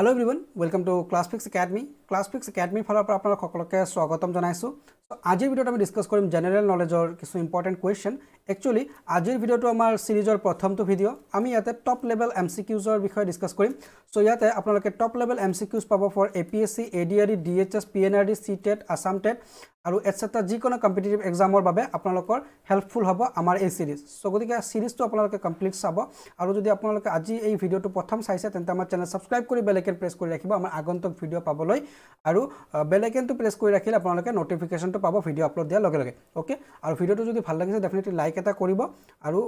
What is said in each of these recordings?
Hello' everyone welcome to Class Fix Academy Class Fix একাডেমিৰ ফালৰ পৰা আপোনালোক সকলোকে স্বাগতম জনাইছোঁ আজিৰ ভিডিঅ'ত আমি ডিছকাছ কৰিম জেনেৰেল নলেজৰ কিছু ইম্পৰ্টেণ্ট কুৱেশ্যন একচুৱেলি আজিৰ ভিডিঅ'টো আমাৰ ছিৰিজৰ প্ৰথমটো ভিডিঅ' আমি ইয়াতে টপ লেভেল এম চি কিউজৰ বিষয়ে ডিছকাছ কৰিম চ' ইয়াতে আপোনালোকে top level M C Qs পাব for A P S C A D R D D H S P N R D C TET Assam TET আৰু etcetera যিকোনো competitive এক্সামৰ বাবে আপোনালোকৰ হেল্পফুল হ'ব আমাৰ এই ছিৰিজ চ' গতিকে ছিৰিজটো আপোনালোকে কমপ্লিট চাব আৰু যদি আপোনালোকে আজি এই ভিডিঅ'টো প্ৰথম চাইছে তেন্তে আমাৰ চেনেল ছাবস্ক্ৰাইব কৰি বেলেগেন প্ৰেছ কৰি ৰাখিব আমাৰ আগন্তক ভিডিঅ' পাবলৈ আৰু বেলেগেনটো প্ৰেছ কৰি ৰাখিলে আপোনালোকে নটিফিকেশ্যনটো ডেটটো পাব ভিডিঅ' আপলোড দিয়াৰ লগে লগে অ'কে আৰু ভিডিঅ'টো যদি ভাল লাগিছে ডেফিনেটলি লাইক এটা কৰিব আৰু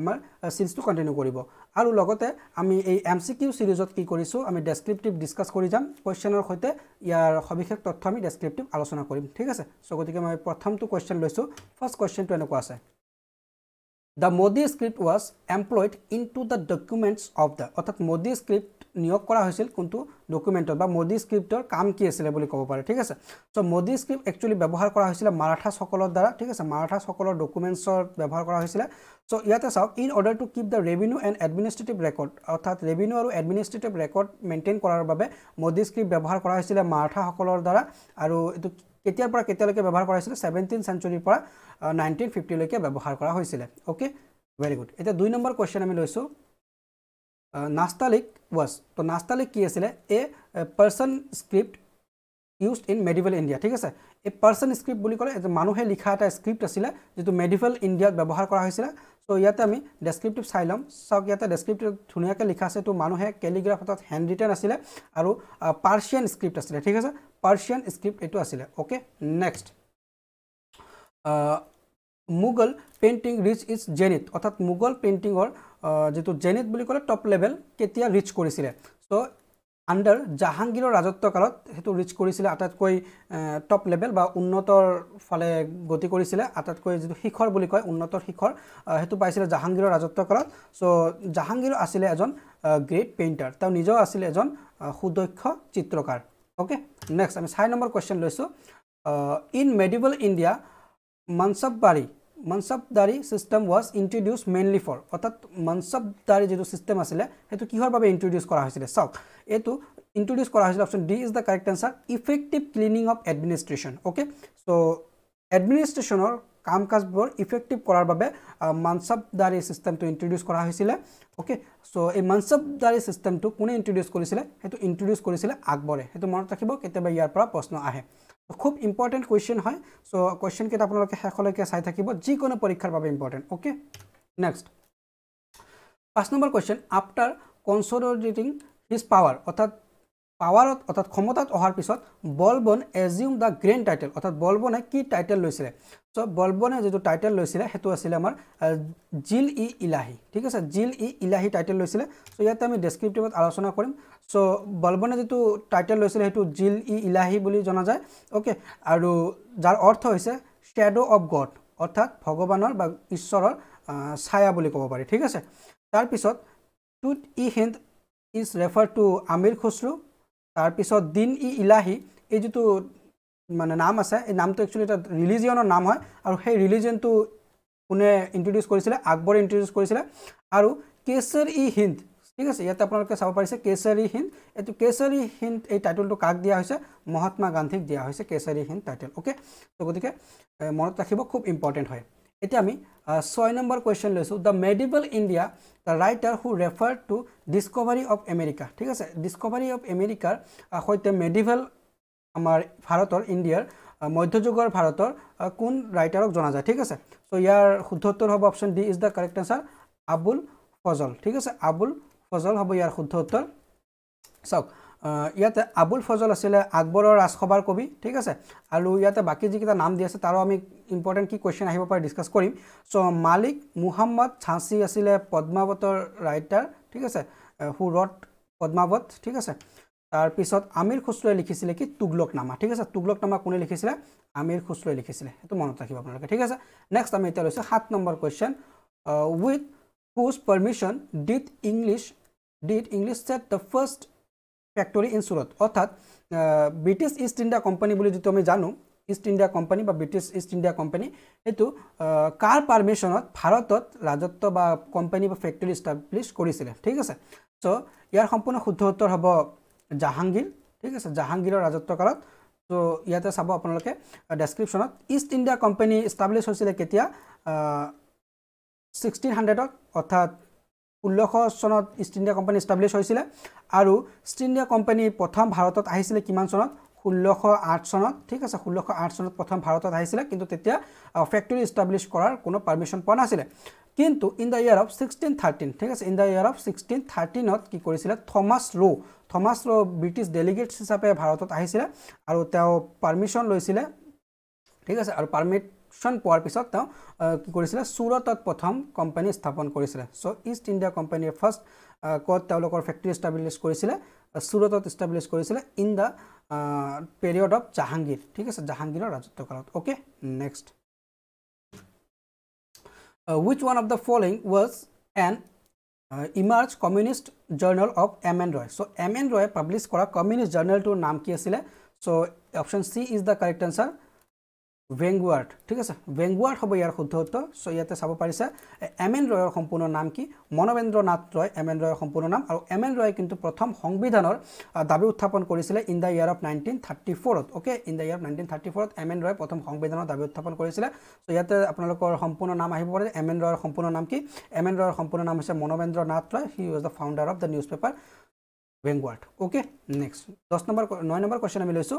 আমাৰ চিৰিজটো কণ্টিনিউ কৰিব আৰু লগতে আমি এই এম চি কিউ চিৰিজত কি কৰিছোঁ আমি ডেছক্ৰিপ্টিভ ডিছকাছ কৰি যাম কুৱেশ্যনৰ সৈতে ইয়াৰ সবিশেষ তথ্য আমি ডেছক্ৰিপ্টিভ আলোচনা কৰিম ঠিক আছে চ' গতিকে মই প্ৰথমটো কুৱেশ্যন লৈছোঁ ফাৰ্ষ্ট কুৱেশ্যনটো এনেকুৱা আছে the Modi script was employed in to the documents of the অৰ্থাৎ মোদী স্ক্ৰিপ্ট নিয়োগ কৰা হৈছিল কোনটো ডকুমেণ্টত বা মোদী স্ক্ৰিপ্টৰ কাম কি আছিলে বুলি ক'ব পাৰে ঠিক আছে চ' মোদী স্ক্ৰিপ্ট একচুৱেলি ব্যৱহাৰ কৰা হৈছিলে মাৰাঠাসকলৰ দ্বাৰা ঠিক আছে মাৰাঠাসকলৰ ডকুমেণ্টছৰ ব্যৱহাৰ কৰা হৈছিলে চ' ইয়াতে চাওক in order to keep the revenue and administrative record অৰ্থাৎ ৰেভিনিউ আৰু এডমিনিষ্ট্ৰেটিভ ৰেকৰ্ড মেইনটেইন কৰাৰ বাবে মোদী স্ক্ৰিপ্ট ব্যৱহাৰ কৰা হৈছিলে মাৰাঠাসকলৰ দ্বাৰা আৰু এইটো কেতিয়াৰ পৰা কেতিয়ালৈকে ব্যৱহাৰ কৰা হৈছিলে ছেভেণ্টিন চেঞ্চুৰীৰ পৰা নাইনটিন ফিফটিলৈকে ব্যৱহাৰ কৰা হৈছিলে অ'কে ভেৰি গুড এতিয়া দুই নম্বৰ কুৱেশ্যন আমি লৈছোঁ নাস্তালিক ৱাজ তো নাস্তালিক কি আছিলে a Persian script use in medieval India ঠিক আছে এই পাৰ্চন স্ক্ৰিপ্ট বুলি ক'লে মানুহে লিখা এটা স্ক্ৰিপ্ট আছিলে যিটো মেডিভেল ইণ্ডিয়াত ব্যৱহাৰ কৰা হৈছিলে চ' ইয়াতে আমি ডেছক্ৰিপটিভ চাই ল'ম চাওক ইয়াতে ডেছক্ৰিপটিভ ধুনীয়াকৈ লিখা আছে এইটো মানুহে কেলিগ্ৰাফ অৰ্থাৎ হেণ্ড ৰিটাৰ্ণ আছিলে আৰু পাৰ্চিয়ান স্ক্ৰিপ্ট আছিলে ঠিক আছে পাৰ্চিয়ান স্ক্ৰিপ্ট এইটো আছিলে okay next Mughal painting reach is zenith অৰ্থাৎ মোগল পেইণ্টিঙৰ যিটো জেনিত বুলি ক'লে টপ লেভেল কেতিয়া ৰিচ কৰিছিলে চ' আণ্ডাৰ জাহাংগীৰৰ ৰাজত্বকালত সেইটো ৰিচ কৰিছিলে আটাইতকৈ টপ লেভেল বা উন্নতৰ ফালে গতি কৰিছিলে আটাইতকৈ যিটো শিখৰ বুলি কয় উন্নতৰ শিখৰ সেইটো পাইছিলে জাহাংগীৰৰ ৰাজত্বকালত চ' জাহাংগীৰ আছিলে এজন গ্ৰেট পেইণ্টাৰ তেওঁ নিজেও আছিলে এজন সুদক্ষ চিত্ৰকাৰ অ'কে নেক্সট আমি চাৰি নম্বৰ কুৱেশ্যন লৈছোঁ ইন মেডিবল ইণ্ডিয়া মনচবাৰী Mansabdari system was introduce mainly for অৰ্থাৎ মনচবদাৰী যিটো ছিষ্টেম আছিলে সেইটো কিহৰ বাবে ইণ্ট্ৰডিউচ কৰা হৈছিলে চাওক এইটো ইণ্ট্ৰডিউচ কৰা হৈছিলে option D is the correct answer effective cleaning of administration okay so' এডমিনিষ্ট্ৰেশ্যনৰ কাম কাজবোৰ ইফেক্টিভ কৰাৰ বাবে মনচবদাৰী ছিষ্টেমটো ইণ্ট্ৰডিউচ কৰা হৈছিলে অ'কে চ' এই মনচবদাৰী ছিষ্টেমটো কোনে ইণ্ট্ৰডিউচ কৰিছিলে সেইটো ইণ্ট্ৰডিউচ কৰিছিলে আকবৰে সেইটো মনত ৰাখিব কেতিয়াবা ইয়াৰ পৰা প্ৰশ্ন আহে খুব ইম্পৰ্টেণ্ট কুৱেশ্যন হয় চ' কুৱেশ্যনকেইটা আপোনালোকে শেষলৈকে চাই থাকিব যিকোনো পৰীক্ষাৰ বাবে ইম্পৰ্টেণ্ট অ'কে নেক্সট পাঁচ number question after consolidating his power অৰ্থাৎ পাৱাৰত অৰ্থাৎ ক্ষমতাত অহাৰ পিছত Balban assume the grand title অৰ্থাৎ বলবনে কি টাইটেল লৈছিলে চ' বলবনে যিটো টাইটেল লৈছিলে সেইটো আছিলে আমাৰ জিল ই ইলাহি ঠিক আছে জিল ই ইলাহি টাইটেল লৈছিলে চ' ইয়াতে আমি ডেছক্ৰিপটিভত আলোচনা কৰিম চ' বলবনে যিটো টাইটেল লৈছিলে সেইটো জিল ই ইলাহী বুলি জনা যায় অ'কে আৰু যাৰ অৰ্থ হৈছে শ্বেড' অফ গড অৰ্থাৎ ভগৱানৰ বা ঈশ্বৰৰ ছায়া বুলি ক'ব পাৰি ঠিক আছে তাৰপিছত Tuti e Hind is refer to Amir Khusrau তাৰপিছত দিন ই ইলাহী এই যিটো মানে নাম আছে এই নামটো একচুৱেলি এটা ৰিলিজিয়নৰ নাম হয় আৰু সেই ৰিলিজিয়নটো কোনে ইণ্ট্ৰডিউচ কৰিছিলে আকবৰে ইণ্ট্ৰডিউচ কৰিছিলে আৰু কেচৰ ই হিন্দ ঠিক আছে ইয়াতে আপোনালোকে চাব পাৰিছে কেশৰী হিন্দ এইটো কেশৰী হিন্দ এই টাইটেলটো কাক দিয়া হৈছে মহাত্মা গান্ধীক দিয়া হৈছে কেশৰী হিন্দ টাইটেল অ'কে ত' গতিকে মনত ৰাখিব খুব ইম্পৰ্টেণ্ট হয় এতিয়া আমি ছয় নম্বৰ কুৱেশ্যন লৈছোঁ the medieval India the writer who refer to discovery of America ঠিক আছে ডিস্কভাৰী অৱ আমেৰিকাৰ সৈতে মেডিভেল আমাৰ ভাৰতৰ ইণ্ডিয়াৰ মধ্যযুগৰ ভাৰতৰ কোন ৰাইটাৰক জনা যায় ঠিক আছে চ' ইয়াৰ শুদ্ধ উত্তৰ হ'ব option D is the correct answer Abul Fazl ঠিক আছে আবুল ফজল হ'ব ইয়াৰ শুদ্ধ উত্তৰ চাওক ইয়াতে আবুল ফজল আছিলে আকবৰৰ ৰাজসভাৰ কবি ঠিক আছে আৰু ইয়াতে বাকী যিকেইটা নাম দি আছে তাৰো আমি ইম্পৰ্টেণ্ট কি কুৱেশ্যন আহিব পাৰে ডিছকাছ কৰিম চ' মালিক মুহাম্মদ ছাঁচি আছিলে পদ্মাৱতৰ ৰাইটাৰ ঠিক আছে হু ৰট পদ্মাৱত ঠিক আছে তাৰপিছত আমিৰ খুচৰুৱে লিখিছিলে কি তুগলক নামা ঠিক আছে তুগলক নামা কোনে লিখিছিলে আমিৰ খুচৰুৱে লিখিছিলে সেইটো মনত ৰাখিব আপোনালোকে ঠিক আছে নেক্সট আমি এতিয়া লৈছোঁ সাত number question with whose permission did English did English set the first factory in Surat. Othat, uh, British East India Company bully to Janu, East India Company, but British East India Company, etu, uh, car permission of Paratot, Rajato by company of factory established Korisil. Take us. So, Yar Hompuna Hutotor Habo Jahangil, take us Jahangil or Rajatokarot. So, Yata Sabo Aponoke, a description of East India Company established Hosile Ketia, uh, 1600 or Othat. ষোল্লশ চনত east India company establish হৈছিলে আৰু east India company প্ৰথম ভাৰতত আহিছিলে কিমান চনত ষোল্লশ আঠ চনত ঠিক আছে ষোল্লশ আঠ চনত প্ৰথম ভাৰতত আহিছিলে কিন্তু তেতিয়া ফেক্টৰী ইষ্টাব্লিছ কৰাৰ কোনো পাৰ্মিশ্যন পোৱা নাছিলে কিন্তু in the year of sixteen thirteen ঠিক আছে in the year of sixteen থাৰ্টিনত কি কৰিছিলে থমাছ ৰো থমাছ ৰো ব্ৰিটিছ ডেলিগেটছ হিচাপে ভাৰতত আহিছিলে আৰু তেওঁ পাৰ্মিশ্যন লৈছিলে ঠিক আছে আৰু পাৰ্মিট ইনষ্ট্ৰাকশ্যন পোৱাৰ পিছত তেওঁ কি কৰিছিলে চুৰতত প্ৰথম কোম্পানী স্থাপন কৰিছিলে ছ' ইষ্ট ইণ্ডিয়া কোম্পানীৰ ফাৰ্ষ্ট ক'ত তেওঁলোকৰ ফেক্টৰী ষ্টাব্লিছ কৰিছিলে চুৰতত ষ্টাব্লিছ কৰিছিলে in the period of Jahangir ঠিক আছে জাহাংগীৰৰ ৰাজত্বকালত okay next which one of the following was an emerge communist journal of M N Roy so' M N ৰয়ে পাব্লিছ কৰা কমিউনিষ্ট জাৰ্নেলটোৰ নাম কি আছিলে so' option C is the correct answer vanguard ঠিক আছে ভেংগুৱাৰ্ড হ'ব ইয়াৰ শুদ্ধ উত্তৰ চ' ইয়াতে চাব পাৰিছা এম এন ৰয়ৰ সম্পূৰ্ণ নাম কি মনবেন্দ্ৰ নাথ ৰয় এম এন ৰয়ৰ সম্পূৰ্ণ নাম আৰু এম এন ৰয়ে কিন্তু প্ৰথম সংবিধানৰ দাবী উত্থাপন কৰিছিলে in the year of nineteen thirty ফ'ৰত okay in the year of nineteen thirty ফ'ৰত এম এন ৰয়ে প্ৰথম সংবিধানৰ দাবী উত্থাপন কৰিছিলে চ' ইয়াতে আপোনালোকৰ সম্পূৰ্ণ নাম আহিব পাৰে এম এন ৰয়ৰ সম্পূৰ্ণ নাম কি এম এন ৰয়ৰ সম্পূৰ্ণ নাম হৈছে Manabendra Nath Roy he was the founder of the newspaper vanguard okay next দহ নম্বৰ নয় নম্বৰ কুৱেশ্যন আমি লৈছোঁ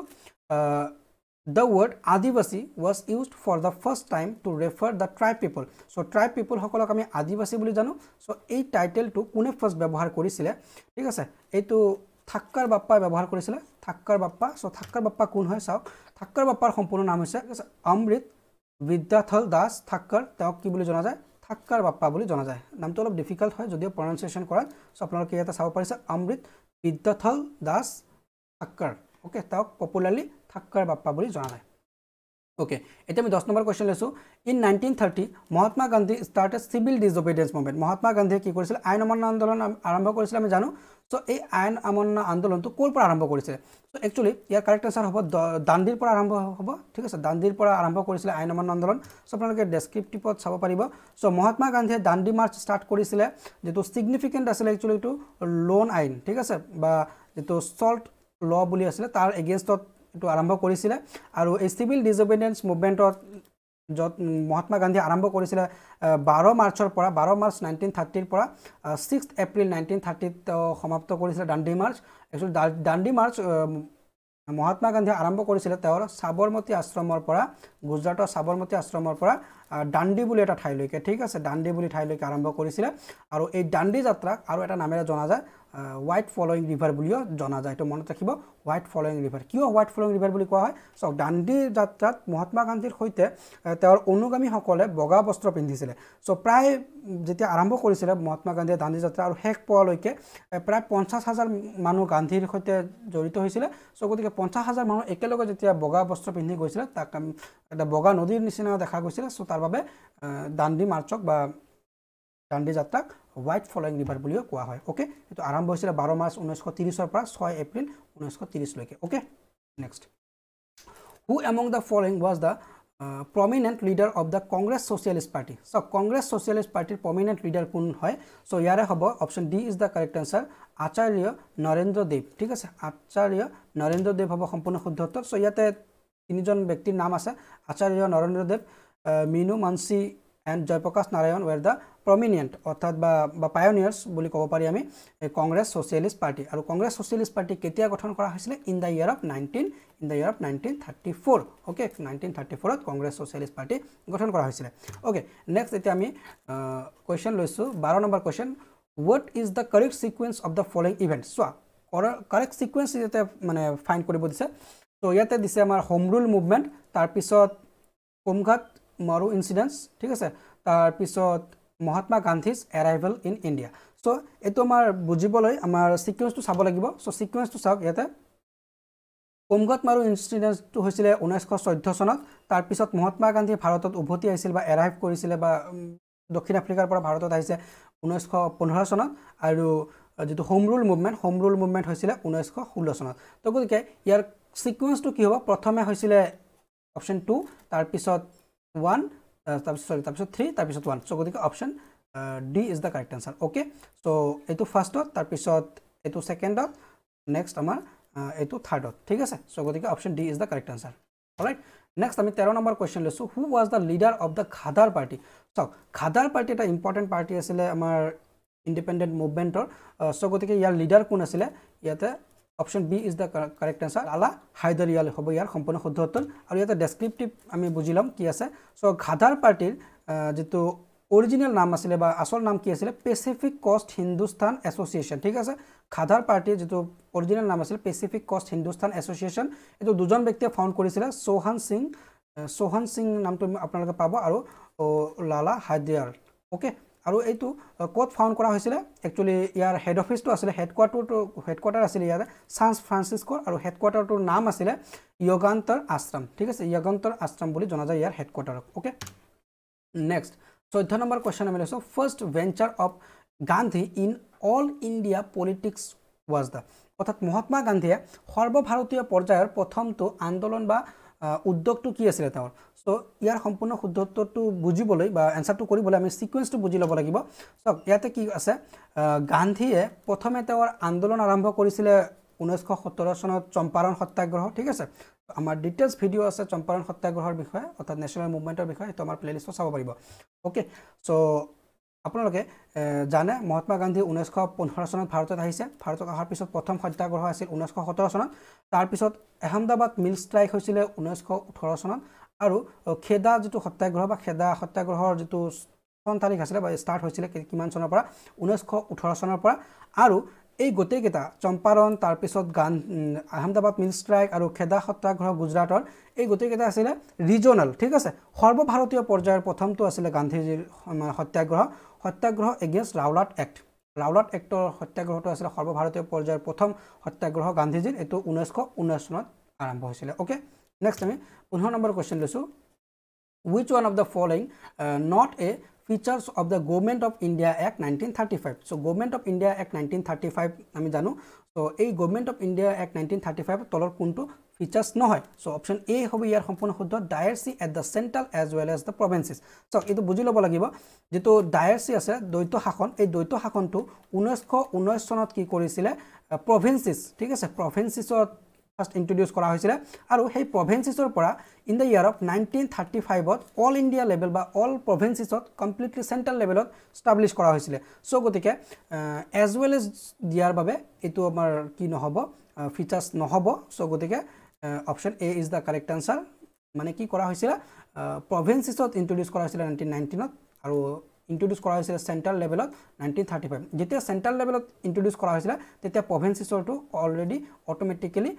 The word Adivasi was used for the first time to refer the tribe people. So tribe people hokolok ami Adivasi buli janu. So ei title to kune first byabohar korisile. Thik ase. Ei tu Thakkar Bappa byabohar korisile. Thakkar Bappa. So Thakkar Bappa kun hoy sao? Thakkar Bappar sompurno naam hoyse Amrit Vidyathal Das Thakkar. Teok ki buli jana jay? Thakkar Bappa buli jana jay. Naam to olob difficult hoy jodio pronunciation koran. So apnar ke eta sao parise Amrit Vidyathal Das Thakkar. Okay, tauk popularly থাকৰ বাপ্পা বুলি জনা যায় okay এতিয়া আমি দহ number question লৈছোঁ in nineteen thirty Mahatma Gandhi start a civil disobedience movement Mahatma গান্ধীয়ে কি কৰিছিল আইন অমান্য আন্দোলন আৰম্ভ কৰিছিল আমি জানো চ' এই আইন অমান্য আন্দোলনটো ক'ৰ পৰা আৰম্ভ কৰিছিলে চ' একচুৱেলি ইয়াৰ কাৰেক্ট এন্সাৰ হ'ব দাণ্ডীৰ পৰা আৰম্ভ হ'ব ঠিক আছে দাণ্ডীৰ পৰা আৰম্ভ কৰিছিলে আইন অমান্য আন্দোলন চ' আপোনালোকে ডেছক্ৰিপ্টিভত চাব পাৰিব চ' মহাত্মা গান্ধীয়ে দাণ্ডী মাৰ্চ ষ্টাৰ্ট কৰিছিলে যিটো চিগনিফিকেণ্ট আছিলে একচুৱেলি এইটো লোন আইন ঠিক আছে বা যিটো চল্ট ল বুলি আছিলে তাৰ এগেইনষ্টত এইটো আৰম্ভ কৰিছিলে আৰু এই চিভিল ডিজবিডেঞ্চ মুভমেণ্টত য'ত মহাত্মা গান্ধীয়ে আৰম্ভ কৰিছিলে বাৰ মাৰ্চৰ পৰা বাৰ মাৰ্চ নাইনটিন থাৰ্টিৰ পৰা ছিক্স এপ্ৰিল নাইনটিন থাৰ্টিত সমাপ্ত কৰিছিলে Dandi march actually Dandi march Mahatma গান্ধীয়ে আৰম্ভ কৰিছিলে তেওঁৰ চাবৰমতী আশ্ৰমৰ পৰা গুজৰাটৰ চাবৰমতী আশ্ৰমৰ পৰা ডান্ডি বুলি এটা ঠাইলৈকে ঠিক আছে ডান্ডি বুলি ঠাইলৈকে আৰম্ভ কৰিছিলে আৰু এই ডান্ডি যাত্ৰাক আৰু এটা নামেৰে জনা যায় হোৱাইট ফলয়িং ৰিভাৰ বুলিও জনা যায় এইটো মনত ৰাখিব হোৱাইট ফলয়িং ৰিভাৰ কিয় হোৱাইট ফলয়িং ৰিভাৰ বুলি কোৱা হয় চাওক ডাণ্ডি যাত্ৰাত মহাত্মা গান্ধীৰ সৈতে তেওঁৰ অনুগামীসকলে বগা বস্ত্ৰ পিন্ধিছিলে চ' প্ৰায় যেতিয়া আৰম্ভ কৰিছিলে মহাত্মা গান্ধীয়ে ডাণ্ডি যাত্ৰা আৰু শেষ পোৱালৈকে প্ৰায় পঞ্চাছ হাজাৰ মানুহ গান্ধীৰ সৈতে জড়িত হৈছিলে চ' গতিকে পঞ্চাছ হাজাৰ মানুহ একেলগে যেতিয়া বগা বস্ত্ৰ পিন্ধি গৈছিলে তাক এটা বগা নদীৰ নিচিনা দেখা গৈছিলে চ' তাৰ ইয়াৰ বাবে দাণ্ডি মাৰ্চক বা দাণ্ডি যাত্ৰাক হোৱাইট ফলয়িং ৰিভাৰ বুলিও কোৱা হয় অ'কে এইটো আৰম্ভ হৈছিলে বাৰ মাৰ্চ ঊনৈছশ ত্ৰিছৰ পৰা ছয় এপ্ৰিল ঊনৈছশ ত্ৰিছলৈকে okay next who among the following was the prominent leader of the Congress socialist party so' Congress socialist পাৰ্টিৰ প্ৰমিনেণ্ট লিডাৰ কোন হয় চ' ইয়াৰে হ'ব option D is the correct answer Acharya Narendra Dev ঠিক আছে আচাৰ্য নৰেন্দ্ৰ দেৱ হ'ব সম্পূৰ্ণ শুদ্ধ উত্তৰ চ' ইয়াতে তিনিজন ব্যক্তিৰ নাম আছে আচাৰ্য Narendra Dev Minoo Masani and Jayaprakash Narayan were the prominent অৰ্থাৎ বা বা পায়নিয়াৰ্ছ বুলি ক'ব পাৰি আমি কংগ্ৰেছ ছ'চিয়েলিষ্ট পাৰ্টি আৰু কংগ্ৰেছ ছ'চিয়েলিষ্ট পাৰ্টি কেতিয়া গঠন কৰা হৈছিলে in the year of nineteen in the year of nineteen thirty four okay nineteen thirty ফ'ৰত কংগ্ৰেছ ছ'চিয়েলিষ্ট পাৰ্টি গঠন কৰা হৈছিলে অ'কে নেক্সট এতিয়া আমি কুৱেশ্যন লৈছোঁ বাৰ number question what is the correct sequence of the following event চোৱা correct sequence ইয়াতে মানে ফাইন কৰিব দিছে ত' ইয়াতে দিছে আমাৰ হোম ৰুল মুভমেণ্ট তাৰপিছত কোমঘাট মৰু ইঞ্চিডেন্স ঠিক আছে তাৰপিছত Mahatma Gandhi's arrival in India so' এইটো আমাৰ বুজিবলৈ আমাৰ ছিকুৱেঞ্চটো চাব লাগিব চ' ছিকুৱেঞ্চটো চাওক ইয়াতে কোমঘট মাৰু ইঞ্চিডেণ্টটো হৈছিলে ঊনৈছশ চৈধ্য চনত তাৰপিছত মহাত্মা গান্ধী ভাৰতত উভতি আহিছিল বা এৰাইভ কৰিছিলে বা দক্ষিণ আফ্ৰিকাৰ পৰা ভাৰতত আহিছে ঊনৈছশ পোন্ধৰ চনত আৰু যিটো home rule movement home rule movement হৈছিলে ঊনৈছশ ষোল্ল চনত ত' গতিকে ইয়াৰ ছিকুৱেঞ্চটো কি হ'ব প্ৰথমে হৈছিলে অপশ্যন টু তাৰপিছত 1 uh, sorry তাৰ 3 তাৰ পিছত 1 সো গদিকে option D is the correct answer okay so এটো ফাৰ্স্টত তাৰ পিছত এটো সেকেন্ডত নেক্সট আমাৰ এটো থার্ডত ঠিক আছে সো গদিকে option D is the correct answer alright next আমি 13 নম্বৰ কোৱেশ্চন লৈছো who was the leader of the Ghadar party so Ghadar party এটা ইম্পৰ্টেন্ট পাৰ্টি আছেলে আমাৰ ইনডিপেন্ডেন্ট মুভমেন্টৰ সো গদিকে ইয়াৰ লিডাৰ কোন আছেলে ইয়াতে option B is the correct answer Lala Hardayal হ'ব ইয়াৰ সম্পূৰ্ণ শুদ্ধ উত্তৰ আৰু ইয়াতে ডেছক্ৰিপটিভ আমি বুজি ল'ম কি আছে চ' ঘাধাৰ পাৰ্টীৰ যিটো অৰিজিনেল নাম আছিলে বা আচল নাম কি আছিলে পেচিফিক কষ্ট হিন্দুস্তান এছ'চিয়েশ্যন ঠিক আছে খাধাৰ পাৰ্টীৰ যিটো অৰিজিনেল নাম আছিলে পেচিফিক কষ্ট হিন্দুস্তান এছ'চিয়েশ্যন এইটো দুজন ব্যক্তিয়ে ফাউণ্ড কৰিছিলে চৌহান সিং চৌহান সিং নামটো আপোনালোকে পাব আৰু লালা হায়দিয়াৰ অ'কে আৰু এইটো ক'ত ফাউণ্ড কৰা হৈছিলে একচুৱেলি ইয়াৰ হেড অফিচটো আছিলে হেডকোৱাৰ্টাৰটো হেডকোৱাৰ্টাৰ আছিলে ইয়াৰ ছান ফ্ৰান্সিস্কো আৰু হেডকোৱাৰ্টাৰটোৰ নাম আছিলে য়গান্তৰ আশ্ৰম ঠিক আছে য়গান্তৰ আশ্ৰম বুলি জনা যায় ইয়াৰ হেডকোৱাৰ্টাৰক কোৱাৰ্টাৰক অ'কে নেক্সট চৈধ্য নম্বৰ কুৱেশ্যন আমি লৈছোঁ first venture of Gandhi in all India politics was the অৰ্থাৎ মহাত্মা গান্ধীয়ে সৰ্বভাৰতীয় পৰ্যায়ৰ প্ৰথমটো আন্দোলন বা উদ্যোগটো কি আছিলে তেওঁৰ সো ইয়ার সম্পূর্ণ শুদ্ধ উত্তরটা বুঝি বা অ্যান্সারটা করি আমি সিকুয়েন্সটা বুঝি লব লাগিব চক ইয়াতে কি আছে গান্ধীয়ে প্রথমে তেওঁৰ আন্দোলন আরম্ভ করেছিল উনৈশ সতেরো চনত চম্পারণ সত্যাগ্রহ ঠিক আছে আমার ডিটেলস ভিডিও আছে চম্পারণ সত্যাগ্রহর বিষয়ে অর্থাৎ নেশনাল মুভমেন্টের বিষয়ে এই আমার প্লেলিস্ট চাব পাৰিব ওকে সো আপোনালোকে জানে মহাত্মা গান্ধী ঊনৈছশ পোন্ধৰ চনত ভাৰতত আহিছে ভাৰতত অহাৰ পিছত প্ৰথম সত্যাগ্ৰহ আছিল ঊনৈছশ সোতৰ চনত তাৰপিছত আহমেদাবাদ মিল ষ্ট্ৰাইক হৈছিলে ঊনৈছশ ওঠৰ চনত আৰু খেদা যিটো সত্যাগ্ৰহ বা খেদা সত্যাগ্ৰহৰ যিটো প্ৰথম তাৰিখ আছিলে বা ষ্টাৰ্ট হৈছিলে কিমান চনৰ পৰা ঊনৈছশ ওঠৰ চনৰ পৰা আৰু এই গোটেইকেইটা চম্পাৰণ তাৰপিছত গান আহমেদাবাদ মিল ষ্ট্ৰাইক আৰু খেদা সত্যাগ্ৰহ গুজৰাটৰ এই গোটেইকেইটা আছিলে ৰিজনেল ঠিক আছে সৰ্বভাৰতীয় পৰ্যায়ৰ প্ৰথমটো আছিলে গান্ধীজীৰ satyagraha satyagraha against Rowlatt act Rowlatt এক্টৰ সত্যাগ্ৰহটো আছিলে সৰ্বভাৰতীয় পৰ্যায়ৰ প্ৰথম সত্যাগ্ৰহ গান্ধীজীৰ এইটো ঊনৈছশ ঊনৈছ চনত আৰম্ভ হৈছিলে অ'কে নেক্সট আমি পোন্ধৰ নম্বৰ কুৱেশ্যন লৈছোঁ which one of the following not a features of the government of India act nineteen thirty five so' government of India act nineteen thirty five আমি জানো চ' এই government of India act nineteen thirty five তলৰ কোনটো features নহয় চ' option A হ'ব ইয়াৰ সম্পূৰ্ণ শুদ্ধ dyarchy at the central as well as the provinces so' এইটো বুজি ল'ব লাগিব যিটো ডায়েৰচি আছে দ্বৈত শাসন এই দ্বৈত শাসনটো ঊনৈছশ ঊনৈছ চনত কি কৰিছিলে প্ৰভেঞ্চিছ ঠিক আছে প্ৰভেঞ্চিছত ফাৰ্ষ্ট ইণ্ট্ৰডিউচ কৰা হৈছিলে আৰু সেই প্ৰভিঞ্চিছৰ পৰা in the year of nineteen thirty ফাইভত অল ইণ্ডিয়া লেভেল বা অল প্ৰভিঞ্চিছত কমপ্লিটলি চেণ্ট্ৰেল লেভেলত ষ্টাব্লিছ কৰা হৈছিলে চ' গতিকে এজ ৱেল এজ দিয়াৰ বাবে এইটো আমাৰ কি নহ'ব ফিচাৰ্ছ নহ'ব চ' গতিকে option A is the correct answer মানে কি কৰা হৈছিলে প্ৰভিঞ্চিছত ইণ্ট্ৰডিউচ কৰা হৈছিলে নাইনটিন নাইনটিনত আৰু ইন্ট্ৰডিউচ কৰা হৈছিলে চেণ্ট্ৰেল লেভেলত নাইনটিন থাৰ্টি ফাইভ যেতিয়া চেণ্ট্ৰেল লেভেলত ইন্ট্ৰডিউচ কৰা হৈছিলে তেতিয়া প্ৰভেঞ্চিছৰটো অলৰেডি অট'মেটিকেলি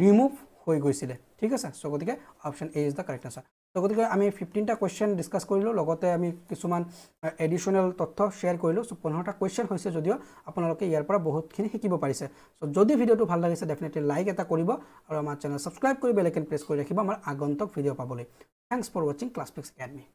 ৰিমুভ হৈ গৈছিলে ঠিক আছে চ' গতিকে option A is the correct answer so' গতিকে আমি ফিফটিনটা কুৱেশ্যন ডিছকাছ কৰিলোঁ লগতে আমি কিছুমান এডিশ্যনেল তথ্য শ্বেয়াৰ কৰিলোঁ চ' পোন্ধৰটা কুৱেশ্যন হৈছে যদিও আপোনালোকে ইয়াৰ পৰা বহুতখিনি শিকিব পাৰিছে চ' যদি ভিডিঅ'টো ভাল লাগিছে ডেফিনেটলি লাইক এটা কৰিব আৰু আমাৰ চেনেল ছাবস্ক্ৰাইব কৰি বেলেগ প্ৰেছ কৰি ৰাখিব আমাৰ আগন্তক ভিডিঅ' পাবলৈ থেংকছ ফৰ ৱাচিং ক্লাছ ফিক্স একাডেমি